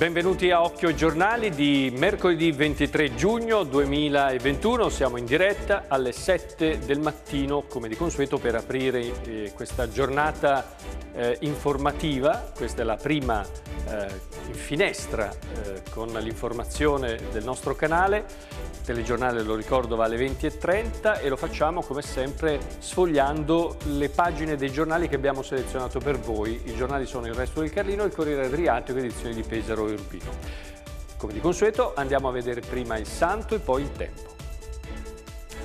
Benvenuti a Occhio Giornali di mercoledì 23 giugno 2021, siamo in diretta alle 7 del mattino come di consueto per aprire eh, questa giornata eh, informativa, questa è la prima eh, finestra eh, con l'informazione del nostro canale telegiornale, lo ricordo, va alle 20.30 e lo facciamo come sempre sfogliando le pagine dei giornali che abbiamo selezionato per voi. I giornali sono Il Resto del Carlino, Il Corriere Adriatico, Edizioni di Pesaro e Urbino. Come di consueto andiamo a vedere prima il santo e poi il tempo.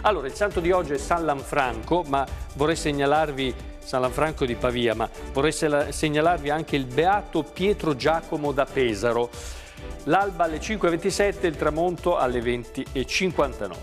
Allora, il santo di oggi è San Lanfranco, ma vorrei segnalarvi San Lanfranco di Pavia, ma vorrei segnalarvi anche il beato Pietro Giacomo da Pesaro l'alba alle 5.27 e il tramonto alle 20.59.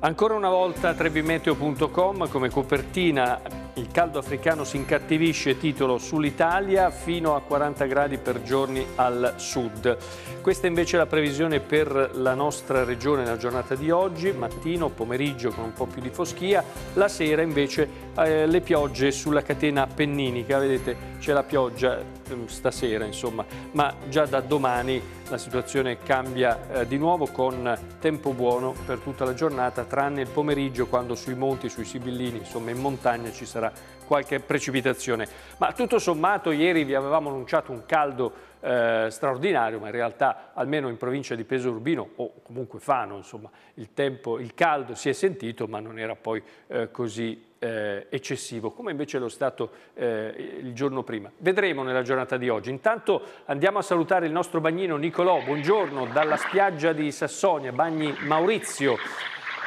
Ancora una volta trebimeteo.com come copertina il caldo africano si incattivisce, titolo sull'Italia, fino a 40 gradi per giorni al sud. Questa invece è la previsione per la nostra regione nella giornata di oggi, mattino, pomeriggio con un po' più di foschia, la sera invece eh, le piogge sulla catena appenninica, vedete c'è la pioggia ehm, stasera insomma, ma già da domani la situazione cambia eh, di nuovo con tempo buono per tutta la giornata, tranne il pomeriggio quando sui monti, sui Sibillini, insomma in montagna ci sarà qualche precipitazione. Ma tutto sommato ieri vi avevamo annunciato un caldo eh, straordinario, ma in realtà almeno in provincia di Peso Urbino o comunque Fano, insomma, il, tempo, il caldo si è sentito, ma non era poi eh, così eh, eccessivo, come invece lo stato eh, il giorno prima. Vedremo nella giornata di oggi. Intanto andiamo a salutare il nostro bagnino Nicolò, buongiorno, dalla spiaggia di Sassonia, Bagni Maurizio.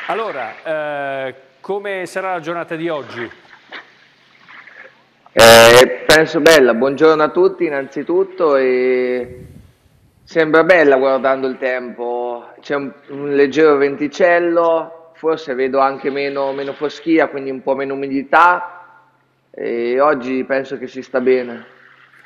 Allora, eh, come sarà la giornata di oggi? Eh, Penso bella, buongiorno a tutti innanzitutto e sembra bella guardando il tempo, c'è un, un leggero venticello, forse vedo anche meno, meno foschia, quindi un po' meno umidità e oggi penso che si sta bene.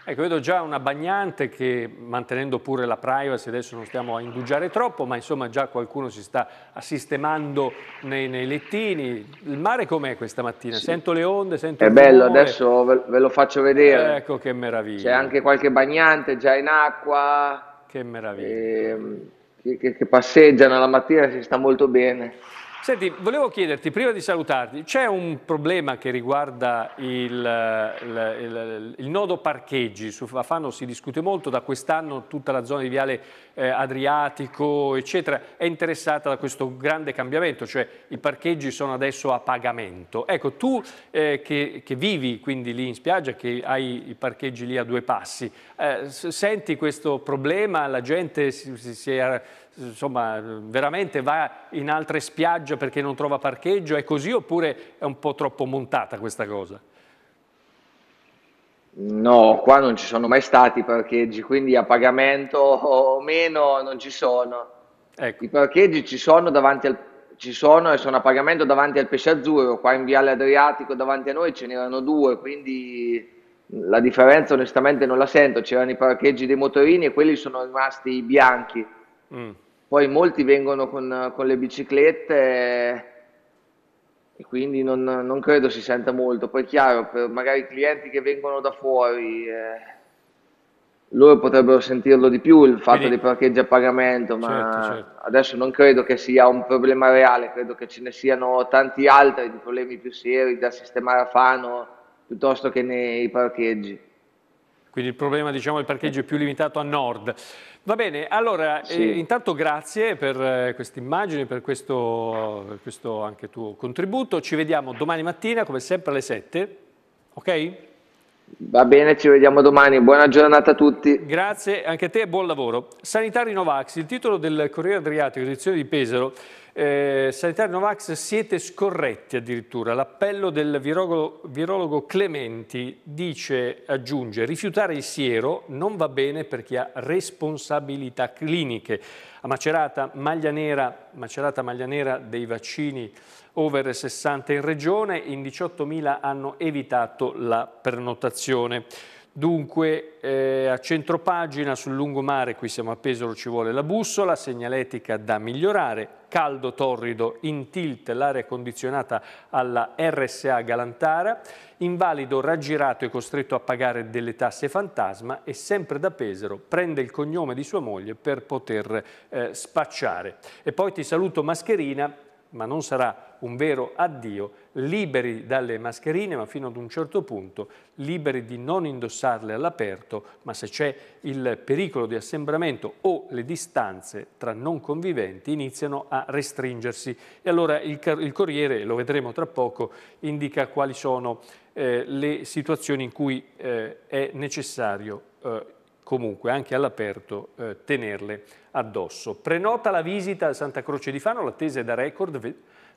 Ecco, vedo già una bagnante che, mantenendo pure la privacy, adesso non stiamo a indugiare troppo, ma insomma già qualcuno si sta sistemando nei, nei lettini. Il mare com'è questa mattina? Sì. Sento le onde, sento È bello, rumore. adesso ve, ve lo faccio vedere. Ecco che meraviglia. C'è anche qualche bagnante già in acqua. Che meraviglia. Ehm, e, che, che, passeggiano la mattina, si sta molto bene. Senti, volevo chiederti, prima di salutarti, c'è un problema che riguarda il, il, il, il nodo parcheggi, su Fafano si discute molto, da quest'anno tutta la zona di Viale eh, Adriatico, eccetera, è interessata da questo grande cambiamento, cioè i parcheggi sono adesso a pagamento. Ecco, tu eh, che, che, vivi quindi lì in spiaggia, che hai i parcheggi lì a due passi, eh, senti questo problema? La gente si, si, si è, insomma, veramente va in altre spiagge perché non trova parcheggio? È così oppure è un po' troppo montata questa cosa? No, qua non ci sono mai stati i parcheggi, quindi a pagamento o meno non ci sono. Ecco. I parcheggi ci sono, al, ci sono e sono a pagamento davanti al Pesce Azzurro, qua in Viale Adriatico davanti a noi ce n'erano due, quindi la differenza onestamente non la sento, c'erano i parcheggi dei motorini e quelli sono rimasti bianchi. Mm. Poi molti vengono con, con le biciclette e quindi non, non credo si senta molto. Poi è chiaro, per magari i clienti che vengono da fuori, eh, loro potrebbero sentirlo di più il fatto quindi, dei parcheggi a pagamento, ma certo, certo. adesso non credo che sia un problema reale, credo che ce ne siano tanti altri di problemi più seri da sistemare a Fano piuttosto che nei parcheggi quindi il problema diciamo, del parcheggio è più limitato a nord. Va bene, allora eh, sì. eh, intanto grazie per eh, questa immagine, per questo, per questo anche tuo contributo, ci vediamo domani mattina come sempre alle 7, ok? Va bene, ci vediamo domani. Buona giornata a tutti. Grazie anche a te e buon lavoro. Sanitari Novax, il titolo del Corriere Adriatico, edizione di Pesaro, eh, sanitari Novax siete scorretti addirittura, l'appello del virologo, virologo Clementi dice, aggiunge, rifiutare il siero non va bene per chi ha responsabilità cliniche. A Macerata, maglia nera, Macerata, maglia nera dei vaccini over 60 in regione, in 18.000 hanno evitato la prenotazione. Dunque, eh, a centropagina sul lungomare, qui siamo a Pesaro, ci vuole la bussola, segnaletica da migliorare, caldo torrido in tilt, l'aria condizionata alla RSA Galantara, invalido raggirato e costretto a pagare delle tasse fantasma e sempre da Pesaro prende il cognome di sua moglie per poter eh, spacciare. E poi ti saluto mascherina, ma non sarà un vero addio liberi dalle mascherine, ma fino ad un certo punto liberi di non indossarle all'aperto, ma se c'è il pericolo di assembramento o le distanze tra non conviventi iniziano a restringersi. E allora il, il Corriere, lo vedremo tra poco, indica quali sono eh, le situazioni in cui eh, è necessario eh, comunque anche all'aperto eh, tenerle addosso. Prenota la visita a Santa Croce di Fano, l'attesa è da record,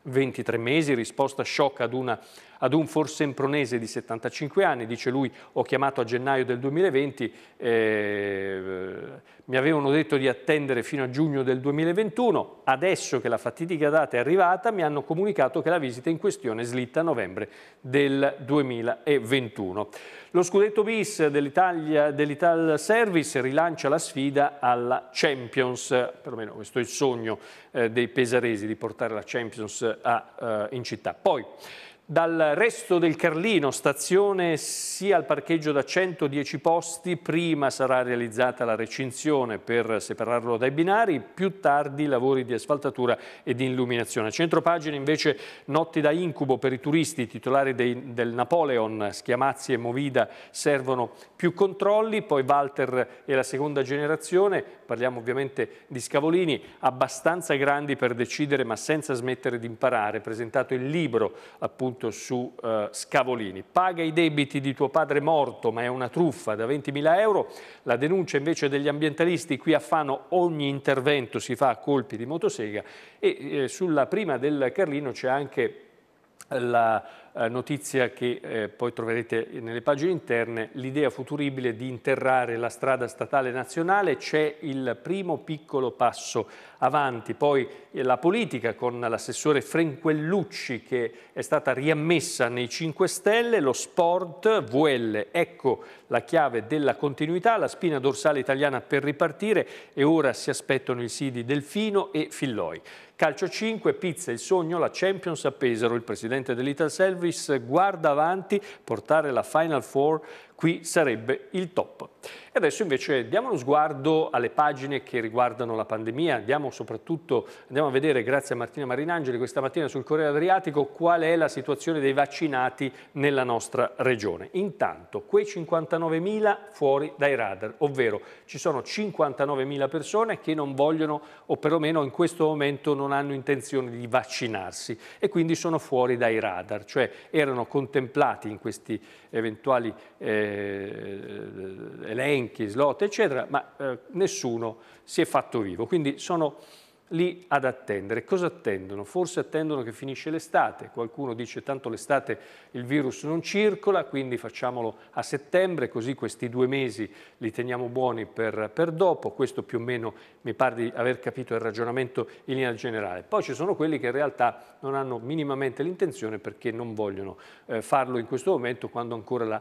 23 mesi, risposta shock ad, una, ad un forsempronese di 75 anni, dice lui ho chiamato a gennaio del 2020, eh, mi avevano detto di attendere fino a giugno del 2021, adesso che la fatidica data è arrivata mi hanno comunicato che la visita in questione slitta a novembre del 2021. Lo scudetto bis dell'Italia, dell'Ital Service rilancia la sfida alla Champions, perlomeno questo è il sogno eh, dei pesaresi di portare la Champions a, eh, in città. Poi, dal resto del Carlino, stazione sia al parcheggio da 110 posti, prima sarà realizzata la recinzione per separarlo dai binari, più tardi lavori di asfaltatura e di illuminazione. A centro pagina invece notti da incubo per i turisti, i titolari dei, del Napoleon, Schiamazzi e Movida servono più controlli, poi Walter e la seconda generazione, parliamo ovviamente di Scavolini, abbastanza grandi per decidere ma senza smettere di imparare, presentato il libro appunto appunto su eh, Scavolini. Paga i debiti di tuo padre morto, ma è una truffa da 20.000 euro. La denuncia invece degli ambientalisti qui a Fano ogni intervento si fa a colpi di motosega e eh, sulla prima del Carlino c'è anche la eh, notizia che eh, poi troverete nelle pagine interne, l'idea futuribile di interrare la strada statale nazionale, c'è il primo piccolo passo avanti, poi eh, la politica con l'assessore Frenquellucci che è stata riammessa nei 5 Stelle, lo sport, VL, ecco la chiave della continuità, la spina dorsale italiana per ripartire e ora si aspettano i sidi Delfino e Filloi. Calcio 5, pizza, il sogno, la Champions a Pesaro, il presidente dell'Ital dell'Italselvi Service guarda avanti, portare la Final Four qui sarebbe il top. E adesso invece diamo uno sguardo alle pagine che riguardano la pandemia, andiamo soprattutto, andiamo a vedere grazie a Martina Marinangeli questa mattina sul Corriere Adriatico qual è la situazione dei vaccinati nella nostra regione. Intanto quei 59.000 fuori dai radar, ovvero ci sono 59.000 persone che non vogliono o perlomeno in questo momento non hanno intenzione di vaccinarsi e quindi sono fuori dai radar, cioè erano contemplati in questi eventuali eh, eh, elenchi, slot, eccetera, ma eh, nessuno si è fatto vivo. Quindi sono lì ad attendere. Cosa attendono? Forse attendono che finisce l'estate. Qualcuno dice tanto l'estate il virus non circola, quindi facciamolo a settembre, così questi due mesi li teniamo buoni per, per dopo. Questo più o meno mi pare di aver capito il ragionamento in linea generale. Poi ci sono quelli che in realtà non hanno minimamente l'intenzione perché non vogliono eh, farlo in questo momento quando ancora la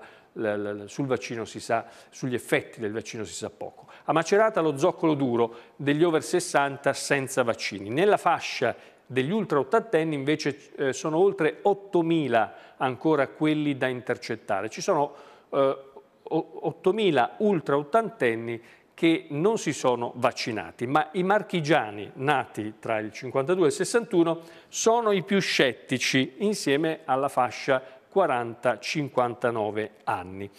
sul vaccino si sa, sugli effetti del vaccino si sa poco. A Macerata lo zoccolo duro degli over 60 senza vaccini. Nella fascia degli ultra ottantenni invece eh, sono oltre 8.000 ancora quelli da intercettare. Ci sono eh, 8.000 ultra ottantenni che non si sono vaccinati, ma i marchigiani nati tra il 52 e il 61 sono i più scettici insieme alla fascia 40-59 anni.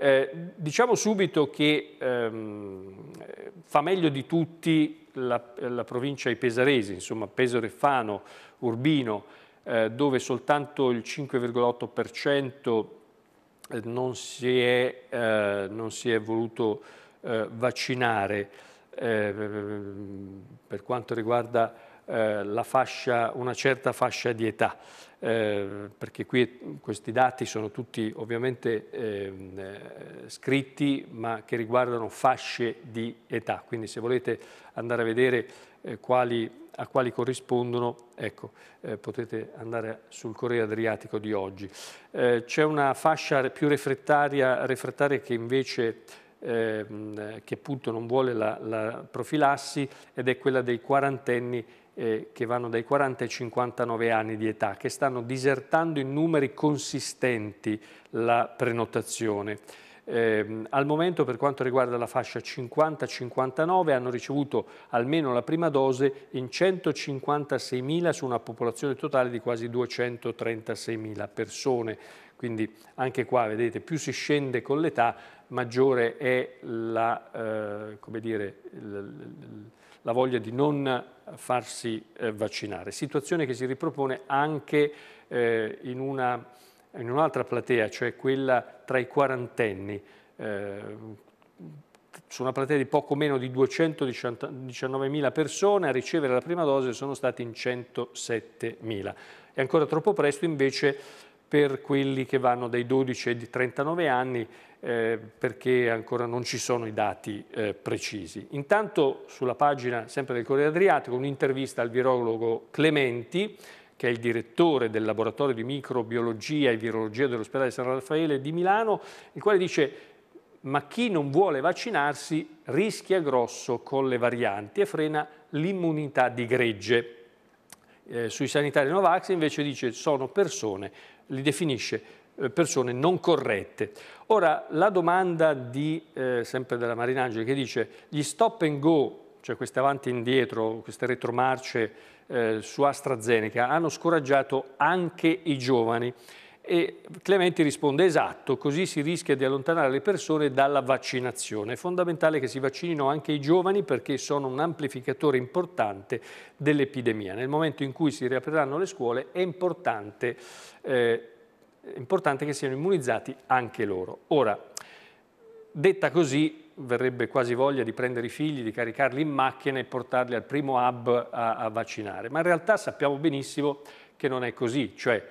Eh, diciamo subito che ehm, fa meglio di tutti la, la provincia ai pesaresi, insomma Pesore Fano, Urbino, eh, dove soltanto il 5,8% eh, non, eh, non, si è voluto eh, vaccinare eh, per quanto riguarda eh, fascia, una certa fascia di età, eh, perché qui questi dati sono tutti ovviamente ehm, eh, scritti ma che riguardano fasce di età, quindi se volete andare a vedere eh, quali, a quali corrispondono, ecco, eh, potete andare sul Corriere Adriatico di oggi. Eh, c'è una fascia più refrettaria, refrattaria che invece Ehm, che appunto non vuole la, la profilassi ed è quella dei quarantenni eh, che vanno dai 40 ai 59 anni di età, che stanno disertando in numeri consistenti la prenotazione. Eh, al momento per quanto riguarda la fascia 50-59 hanno ricevuto almeno la prima dose in 156.000 su una popolazione totale di quasi 236.000 persone. Quindi anche qua vedete più si scende con l'età maggiore è la, eh, come dire, il, il, la voglia di non eh, farsi eh, vaccinare, situazione che si ripropone anche eh, in un'altra platea, cioè quella tra i quarantenni, eh, su una platea di poco meno di 219.000 persone a ricevere la prima dose sono stati in 107.000. È ancora troppo presto invece per quelli che vanno dai 12 ai 39 anni eh, perché ancora non ci sono i dati eh, precisi. Intanto sulla pagina sempre del Corriere Adriatico un'intervista al virologo Clementi che è il direttore del laboratorio di microbiologia e virologia dell'ospedale San Raffaele di Milano, il quale dice ma chi non vuole vaccinarsi rischia grosso con le varianti e frena l'immunità di gregge. Eh, sui sanitari Novax invece dice sono persone li definisce eh, persone non corrette. Ora, la domanda di, eh, sempre della Marinangeli che dice gli stop and go, cioè queste avanti e indietro, queste retromarce eh, su AstraZeneca, hanno scoraggiato anche i giovani. E Clementi risponde esatto, così si rischia di allontanare le persone dalla vaccinazione. È fondamentale che si vaccinino anche i giovani perché sono un amplificatore importante dell'epidemia. Nel momento in cui si riapriranno le scuole è importante, eh, importante che siano immunizzati anche loro. Ora, detta così, verrebbe quasi voglia di prendere i figli, di caricarli in macchina e portarli al primo hub a, a vaccinare. Ma in realtà sappiamo benissimo che non è così, cioè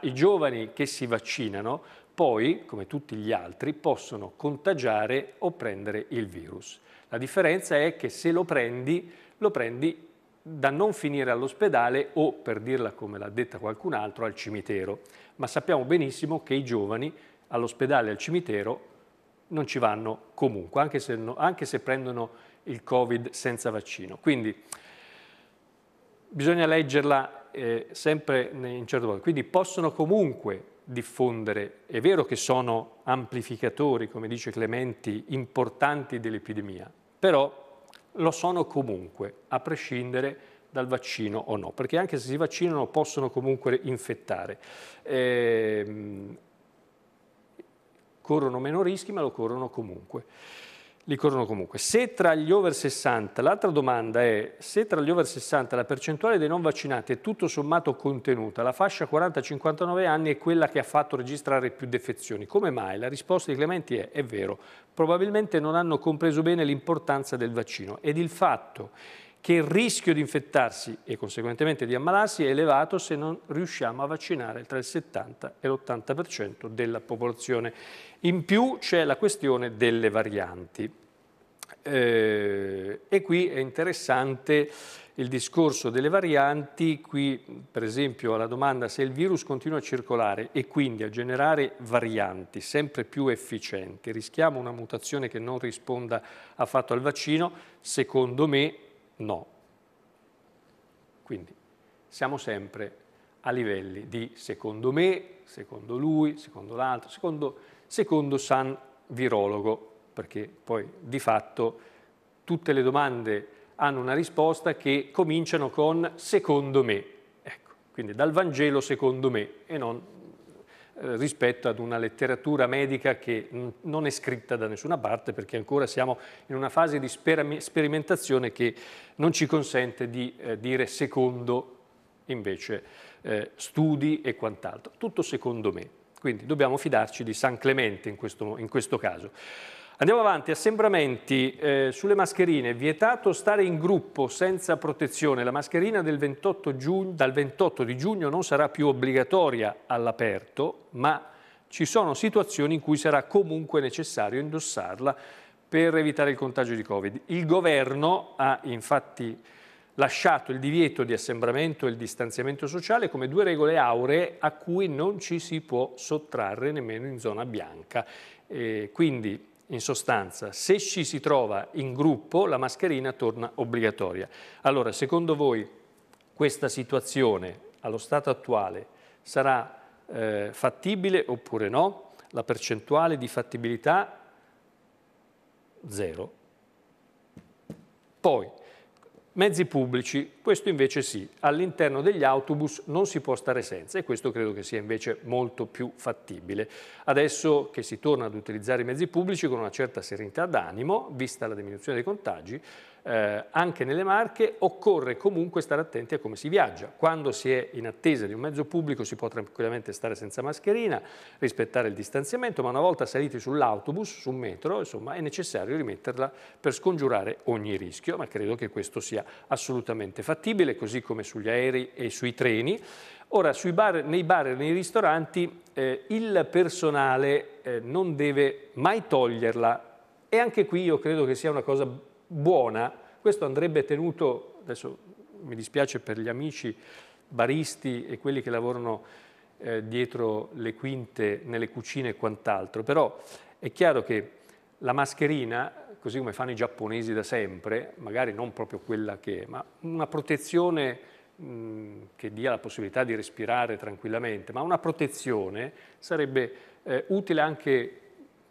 i giovani che si vaccinano poi, come tutti gli altri, possono contagiare o prendere il virus. La differenza è che se lo prendi, lo prendi da non finire all'ospedale o, per dirla come l'ha detta qualcun altro, al cimitero. Ma sappiamo benissimo che i giovani all'ospedale e al cimitero non ci vanno comunque, anche se, anche se prendono il Covid senza vaccino. Quindi bisogna leggerla eh, sempre in certo modo. Quindi possono comunque diffondere, è vero che sono amplificatori, come dice Clementi, importanti dell'epidemia, però lo sono comunque, a prescindere dal vaccino o no, perché anche se si vaccinano possono comunque infettare. Eh, corrono meno rischi, ma lo corrono comunque li corrono comunque. Se tra gli over 60, l'altra domanda è se tra gli over 60 la percentuale dei non vaccinati è tutto sommato contenuta, la fascia 40-59 anni è quella che ha fatto registrare più defezioni. Come mai? La risposta di Clementi è è vero, probabilmente non hanno compreso bene l'importanza del vaccino ed il fatto che il rischio di infettarsi e conseguentemente di ammalarsi è elevato se non riusciamo a vaccinare tra il 70 e l'80% della popolazione. In più c'è la questione delle varianti. Eh, e qui è interessante il discorso delle varianti, qui per esempio alla domanda se il virus continua a circolare e quindi a generare varianti sempre più efficienti, rischiamo una mutazione che non risponda affatto al vaccino, secondo me No. Quindi siamo sempre a livelli di secondo me, secondo lui, secondo l'altro, secondo, secondo San Virologo, perché poi di fatto tutte le domande hanno una risposta che cominciano con secondo me. Ecco, quindi dal Vangelo secondo me e non eh, rispetto ad una letteratura medica che mm, non è scritta da nessuna parte perché ancora siamo in una fase di sperimentazione che non ci consente di eh, dire secondo invece eh, studi e quant'altro. Tutto secondo me. Quindi dobbiamo fidarci di San Clemente in questo, in questo caso. Andiamo avanti, assembramenti eh, sulle mascherine, vietato stare in gruppo senza protezione, la mascherina 28 giugno, dal 28 di giugno non sarà più obbligatoria all'aperto, ma ci sono situazioni in cui sarà comunque necessario indossarla per evitare il contagio di Covid. Il governo ha infatti lasciato il divieto di assembramento e il distanziamento sociale come due regole auree a cui non ci si può sottrarre nemmeno in zona bianca. Eh, quindi in sostanza, se ci si trova in gruppo, la mascherina torna obbligatoria. Allora, secondo voi questa situazione allo stato attuale sarà eh, fattibile oppure no? La percentuale di fattibilità? Zero. Poi, Mezzi pubblici, questo invece sì, all'interno degli autobus non si può stare senza e questo credo che sia invece molto più fattibile. Adesso che si torna ad utilizzare i mezzi pubblici con una certa serenità d'animo, vista la diminuzione dei contagi, eh, anche nelle Marche occorre comunque stare attenti a come si viaggia. Quando si è in attesa di un mezzo pubblico si può tranquillamente stare senza mascherina, rispettare il distanziamento, ma una volta saliti sull'autobus, su un metro, insomma, è necessario rimetterla per scongiurare ogni rischio, ma credo che questo sia assolutamente fattibile, così come sugli aerei e sui treni. Ora, bar, nei bar e nei ristoranti eh, il personale eh, non deve mai toglierla e anche qui io credo che sia una cosa buona, questo andrebbe tenuto, adesso mi dispiace per gli amici baristi e quelli che lavorano eh, dietro le quinte, nelle cucine e quant'altro, però è chiaro che la mascherina, così come fanno i giapponesi da sempre, magari non proprio quella che è, ma una protezione che dia la possibilità di respirare tranquillamente, ma una protezione sarebbe eh, utile anche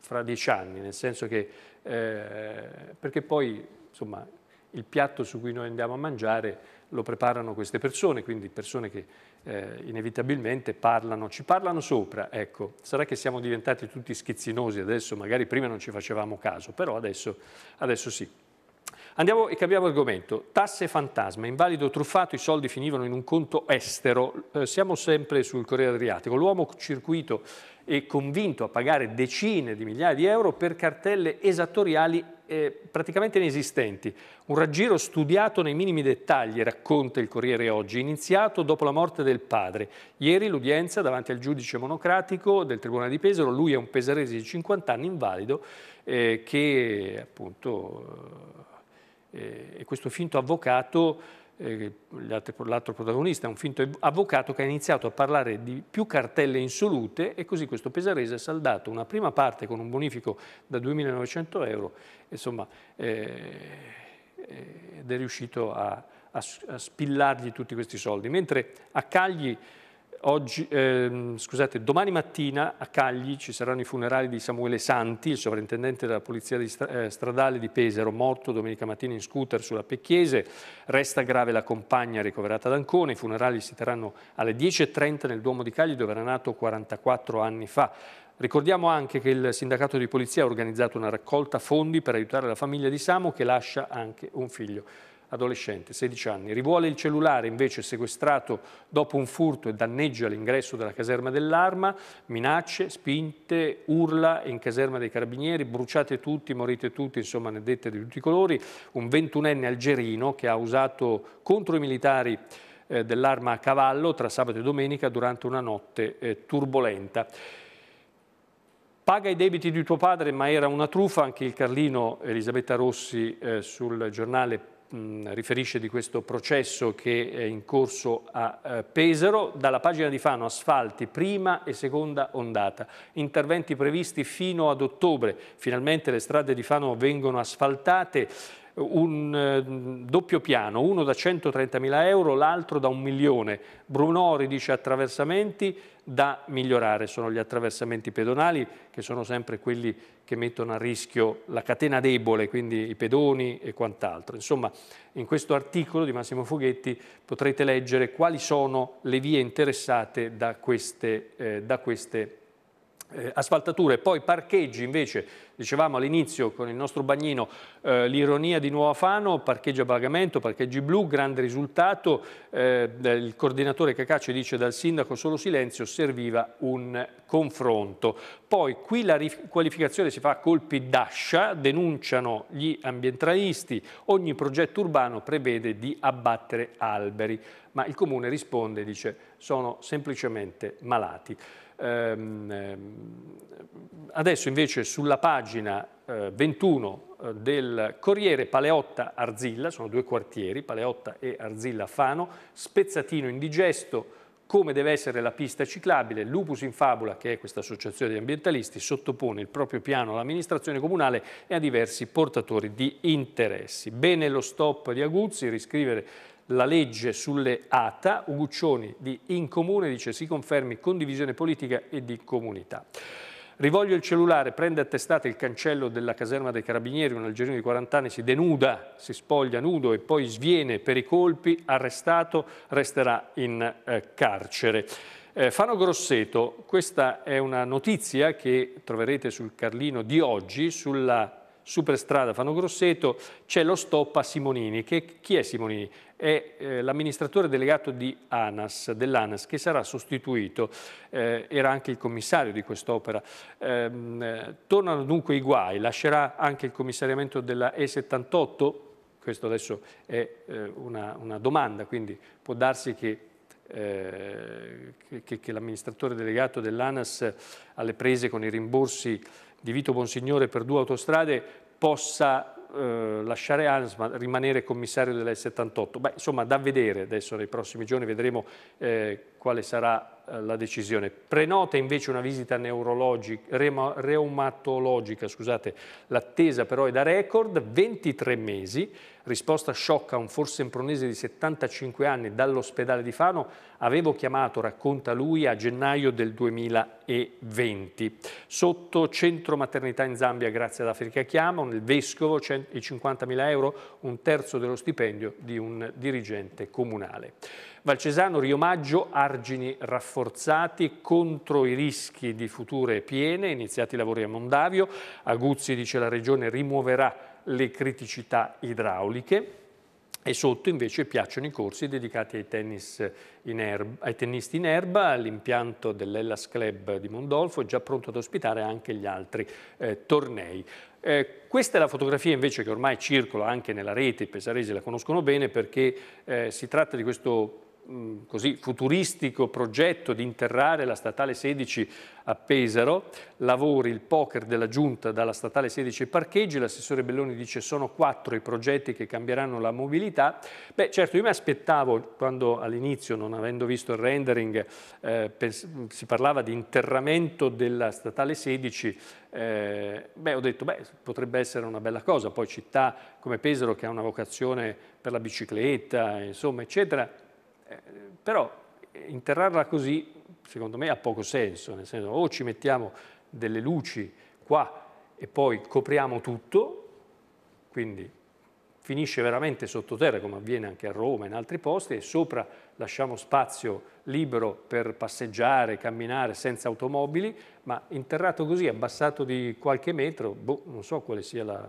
fra dieci anni, nel senso che, eh, perché poi insomma, il piatto su cui noi andiamo a mangiare lo preparano queste persone, quindi persone che eh, inevitabilmente parlano, ci parlano sopra, ecco. Sarà che siamo diventati tutti schizzinosi adesso, magari prima non ci facevamo caso, però adesso, adesso sì. Andiamo e cambiamo argomento. Tasse fantasma, invalido truffato, i soldi finivano in un conto estero. Eh, siamo sempre sul Corriere Adriatico. L'uomo circuito è convinto a pagare decine di migliaia di euro per cartelle esattoriali eh, praticamente inesistenti. Un raggiro studiato nei minimi dettagli, racconta il Corriere oggi, iniziato dopo la morte del padre. Ieri l'udienza davanti al giudice monocratico del Tribunale di Pesaro, lui è un pesarese di 50 anni invalido eh, che appunto eh, e questo finto avvocato, eh, l'altro protagonista è un finto avvocato che ha iniziato a parlare di più cartelle insolute e così questo pesarese ha saldato una prima parte con un bonifico da 2.900 euro, insomma, eh, ed è riuscito a, a, a spillargli tutti questi soldi. Mentre a Cagli Oggi, eh, scusate, domani mattina a Cagli ci saranno i funerali di Samuele Santi, il sovrintendente della Polizia di stra eh, Stradale di Pesaro, morto domenica mattina in scooter sulla Pecchiese. Resta grave la compagna ricoverata ad Ancona. I funerali si terranno alle 10.30 nel Duomo di Cagli, dove era nato 44 anni fa. Ricordiamo anche che il sindacato di polizia ha organizzato una raccolta fondi per aiutare la famiglia di Samu che lascia anche un figlio adolescente, 16 anni, rivuole il cellulare invece sequestrato dopo un furto e danneggia l'ingresso della caserma dell'arma, minacce, spinte, urla in caserma dei carabinieri, bruciate tutti, morite tutti, insomma ne dette di tutti i colori, un 21enne algerino che ha usato contro i militari eh, dell'arma a cavallo tra sabato e domenica durante una notte eh, turbolenta. Paga i debiti di tuo padre, ma era una truffa, anche il Carlino Elisabetta Rossi eh, sul giornale riferisce di questo processo che è in corso a eh, Pesaro. Dalla pagina di Fano asfalti, prima e seconda ondata. Interventi previsti fino ad ottobre. Finalmente le strade di Fano vengono asfaltate un eh, doppio piano, uno da 130.000 euro, l'altro da un milione. Brunori dice attraversamenti da migliorare, sono gli attraversamenti pedonali che sono sempre quelli che mettono a rischio la catena debole, quindi i pedoni e quant'altro. Insomma, in questo articolo di Massimo Foghetti potrete leggere quali sono le vie interessate da queste, eh, da queste eh, asfaltature. Poi parcheggi invece dicevamo all'inizio con il nostro bagnino, eh, l'ironia di Nuova Fano, parcheggio a pagamento, parcheggi blu, grande risultato, eh, il coordinatore Cacace dice dal sindaco solo silenzio, serviva un confronto. Poi qui la riqualificazione si fa a colpi d'ascia, denunciano gli ambientalisti, ogni progetto urbano prevede di abbattere alberi, ma il comune risponde e dice sono semplicemente malati. Ehm, ehm, adesso invece sulla pagina pagina 21 eh, eh, del Corriere Paleotta Arzilla, sono due quartieri, Paleotta e Arzilla Fano, spezzatino indigesto, come deve essere la pista ciclabile, Lupus in Fabula, che è questa associazione di ambientalisti, sottopone il proprio piano all'amministrazione comunale e a diversi portatori di interessi. Bene lo stop di Aguzzi, riscrivere la legge sulle ATA, Uguccioni di In Comune dice si confermi condivisione politica e di comunità. Rivoglio il cellulare, prende a testate il cancello della caserma dei carabinieri, un algerino di 40 anni si denuda, si spoglia nudo e poi sviene per i colpi, arrestato, resterà in eh, carcere. Eh, Fano Grosseto, questa è una notizia che troverete sul Carlino di oggi sulla superstrada Fano Grosseto, c'è lo stop a Simonini. Che, chi è Simonini? È eh, l'amministratore delegato dell'ANAS, che sarà sostituito, eh, era anche il commissario di quest'opera. Eh, tornano dunque i guai, lascerà anche il commissariamento della E78? Questo adesso è eh, una, una domanda, quindi può darsi che eh, che, che l'amministratore delegato dell'ANAS alle prese con i rimborsi di Vito Bonsignore per due autostrade possa eh, lasciare ANSMA, rimanere commissario della S78. Beh, insomma, da vedere adesso nei prossimi giorni, vedremo eh, quale sarà eh, la decisione. Prenota invece una visita reumatologica, l'attesa però è da record, 23 mesi, risposta sciocca a un forse impronese di 75 anni dall'ospedale di Fano, avevo chiamato, racconta lui, a gennaio del 2020. Sotto centro maternità in Zambia grazie ad Africa Chiama, il vescovo i 50.000 euro, un terzo dello stipendio di un dirigente comunale. Valcesano, Riomaggio, argini rafforzati contro i rischi di future piene, iniziati i lavori a Mondavio, Aguzzi dice la regione rimuoverà le criticità idrauliche e sotto invece piacciono i corsi dedicati ai, tennis in erba, ai tennisti in erba, all'impianto dell'Ellas Club di Mondolfo già pronto ad ospitare anche gli altri eh, tornei. Eh, questa è la fotografia invece che ormai circola anche nella rete, i pesaresi la conoscono bene perché eh, si tratta di questo Mm, così futuristico progetto di interrare la statale 16 a Pesaro, lavori il poker della giunta dalla statale 16 e parcheggi, l'assessore Belloni dice sono quattro i progetti che cambieranno la mobilità, beh certo io mi aspettavo quando all'inizio non avendo visto il rendering eh, si parlava di interramento della statale 16, eh, beh ho detto beh potrebbe essere una bella cosa, poi città come Pesaro che ha una vocazione per la bicicletta insomma eccetera, eh, però eh, interrarla così, secondo me, ha poco senso, nel senso o ci mettiamo delle luci qua e poi copriamo tutto, quindi finisce veramente sottoterra come avviene anche a Roma e in altri posti e sopra lasciamo spazio libero per passeggiare, camminare senza automobili, ma interrato così, abbassato di qualche metro, boh, non so quale sia la,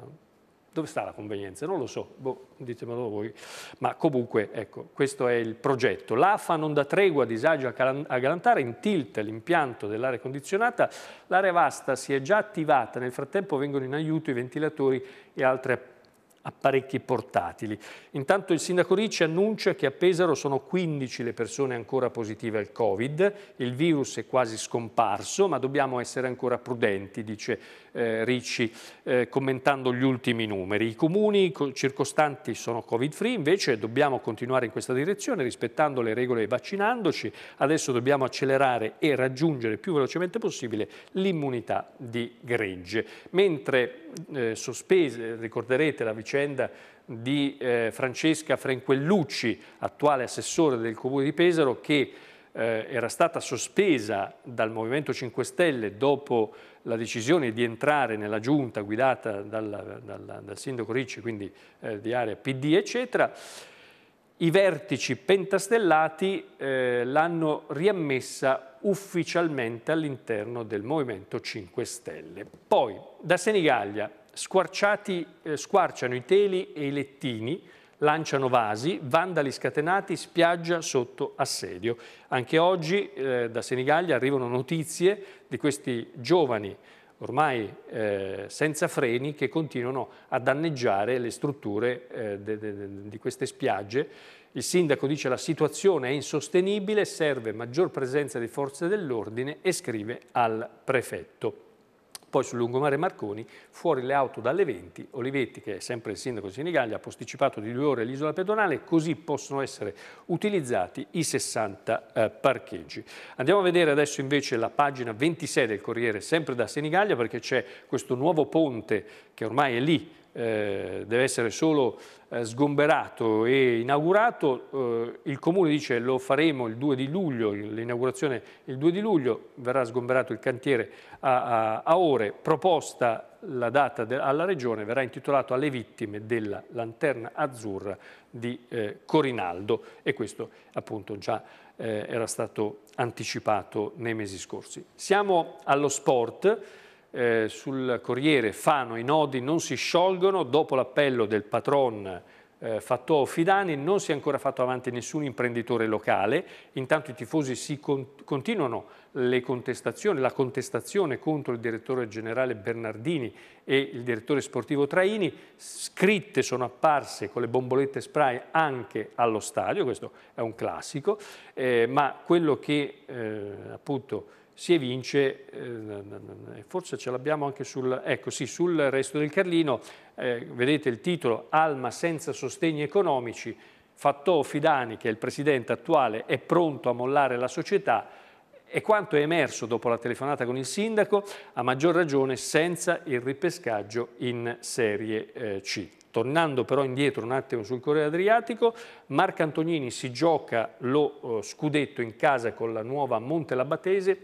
dove sta la convenienza? Non lo so, boh, ditemelo voi. Ma comunque, ecco, questo è il progetto. L'AFA non dà tregua a disagio a Galantara, in tilt l'impianto dell'aria condizionata. L'area vasta si è già attivata, nel frattempo vengono in aiuto i ventilatori e altre apparecchi portatili. Intanto il sindaco Ricci annuncia che a Pesaro sono 15 le persone ancora positive al Covid, il virus è quasi scomparso, ma dobbiamo essere ancora prudenti, dice eh, Ricci eh, commentando gli ultimi numeri. I comuni circostanti sono covid free, invece dobbiamo continuare in questa direzione rispettando le regole e vaccinandoci. Adesso dobbiamo accelerare e raggiungere più velocemente possibile l'immunità di gregge. Mentre eh, sospese, ricorderete la vicenda di eh, Francesca Frenquellucci, attuale assessore del Comune di Pesaro, che eh, era stata sospesa dal Movimento 5 Stelle dopo la decisione di entrare nella giunta guidata dal, dal, dal sindaco Ricci, quindi eh, di area PD, eccetera, i vertici pentastellati eh, l'hanno riammessa ufficialmente all'interno del Movimento 5 Stelle. Poi, da Senigallia, eh, squarciano i teli e i lettini, lanciano vasi, vandali scatenati, spiaggia sotto assedio. Anche oggi eh, da Senigallia arrivano notizie di questi giovani ormai eh, senza freni che continuano a danneggiare le strutture eh, de, de, de, di queste spiagge. Il sindaco dice che la situazione è insostenibile, serve maggior presenza di forze dell'ordine e scrive al prefetto. Poi sul lungomare Marconi, fuori le auto dalle 20, Olivetti, che è sempre il sindaco di Senigallia, ha posticipato di due ore l'isola pedonale, così possono essere utilizzati i 60 eh, parcheggi. Andiamo a vedere adesso invece la pagina 26 del Corriere, sempre da Senigallia, perché c'è questo nuovo ponte che ormai è lì, eh, deve essere solo eh, sgomberato e inaugurato, eh, il Comune dice lo faremo il 2 di luglio, l'inaugurazione il 2 di luglio, verrà sgomberato il cantiere a, a, a ore, proposta la data alla Regione, verrà intitolato alle vittime della lanterna azzurra di eh, Corinaldo e questo appunto già era stato anticipato nei mesi scorsi. Siamo allo sport eh, sul Corriere Fano i nodi non si sciolgono dopo l'appello del patron eh, Fattò Fidani, non si è ancora fatto avanti nessun imprenditore locale, intanto i tifosi si con continuano contestazioni, la contestazione contro il direttore generale Bernardini e il direttore sportivo Traini, scritte sono apparse con le bombolette spray anche allo stadio, questo è un classico, eh, ma quello che eh, appunto si evince, eh, forse ce l'abbiamo anche sul, ecco, sì, sul, resto del Carlino, eh, vedete il titolo Alma senza sostegni economici, Fatto Fidani, che è il presidente attuale, è pronto a mollare la società e quanto è emerso dopo la telefonata con il sindaco, a maggior ragione senza il ripescaggio in Serie eh, C. Tornando però indietro un attimo sul Corriere Adriatico, Marco Antonini si gioca lo eh, scudetto in casa con la nuova Montelabatese,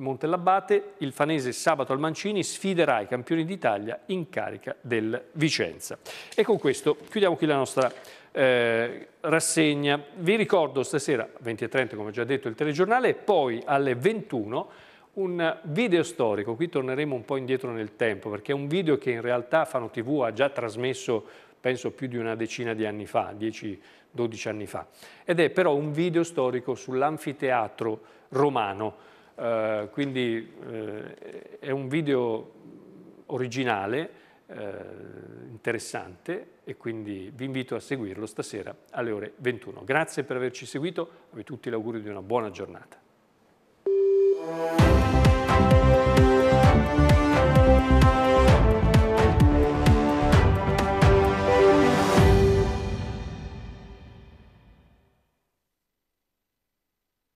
Montellabate, il fanese Sabato al Mancini sfiderà i campioni d'Italia in carica del Vicenza. E con questo chiudiamo qui la nostra eh, rassegna. Vi ricordo stasera 20.30, come già detto, il telegiornale e poi alle 21 un video storico, qui torneremo un po' indietro nel tempo perché è un video che in realtà Fano TV ha già trasmesso penso più di una decina di anni fa, 10-12 anni fa ed è però un video storico sull'anfiteatro romano eh, quindi uh, è un video originale, uh, interessante e quindi vi invito a seguirlo stasera alle ore 21. Grazie per averci seguito, a tutti l'augurio di una buona giornata.